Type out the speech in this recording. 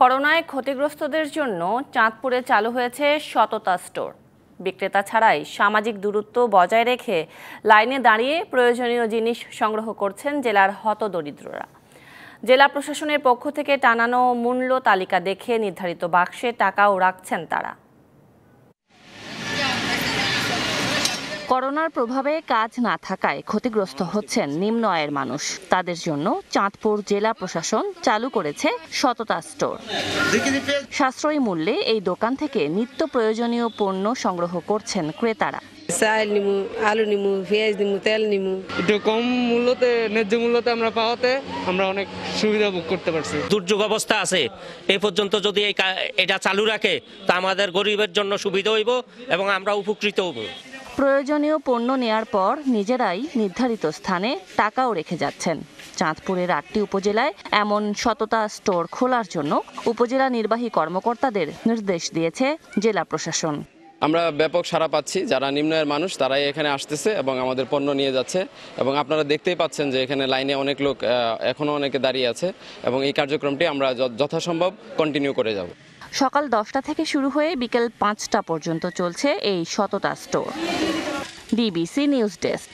করোনায় ক্ষতিগ্রস্তদের জন্য চাঁদপুরে চালু হয়েছে শততা স্টোর বিক্রেতা ছাড়াই সামাজিক দূরত্ব বজায় রেখে লাইনে দাঁড়িয়ে প্রয়োজনীয় জিনিস সংগ্রহ করছেন জেলার হতদরিদ্ররা জেলা প্রশাসনের পক্ষ থেকে টানানো মূল্য তালিকা দেখে নির্ধারিত বাক্সে টাকাও রাখছেন তারা করোনার প্রভাবে কাজ না থাকায় ক্ষতিগ্রস্ত হচ্ছেন নিম্ন আয়ের মানুষ তাদের জন্য চাঁদপুর জেলা প্রশাসন চালু করেছে সততা স্টোর সাশ্রয়ী মূল্যে এই দোকান থেকে নিত্য প্রয়োজনীয় পণ্য সংগ্রহ করছেন ক্রেতারা চাল নিমু আলু নিমু পেঁয়াজ নিমু তেল নিমু একটু কম মূল্যতে ন্যায্য মূল্যতে আমরা পাওয়াতে আমরা অনেক সুবিধা ভোগ করতে পারছি দুর্যোগ অবস্থা আছে এ পর্যন্ত যদি এটা চালু রাখে তা আমাদের গরিবের জন্য সুবিধা হইব এবং আমরা উপকৃত হব প্রয়োজনীয় পণ্য নেয়ার পর নিজেরাই নির্ধারিত স্থানে টাকাও রেখে যাচ্ছেন চাঁদপুরের আটটি উপজেলায় এমন শততা স্টোর খোলার জন্য উপজেলা নির্বাহী কর্মকর্তাদের নির্দেশ দিয়েছে জেলা প্রশাসন আমরা ব্যাপক সারা পাচ্ছি যারা নিম্নের মানুষ তারাই এখানে আসতেছে এবং আমাদের পণ্য নিয়ে যাচ্ছে এবং আপনারা দেখতেই পাচ্ছেন যে এখানে লাইনে অনেক লোক এখনও অনেকে দাঁড়িয়ে আছে এবং এই কার্যক্রমটি আমরা যথাসম্ভব কন্টিনিউ করে যাব সকাল দশটা থেকে শুরু হয়ে বিকেল পাঁচটা পর্যন্ত চলছে এই শততা স্টোর ডিবিসি নিউজ ডেস্ক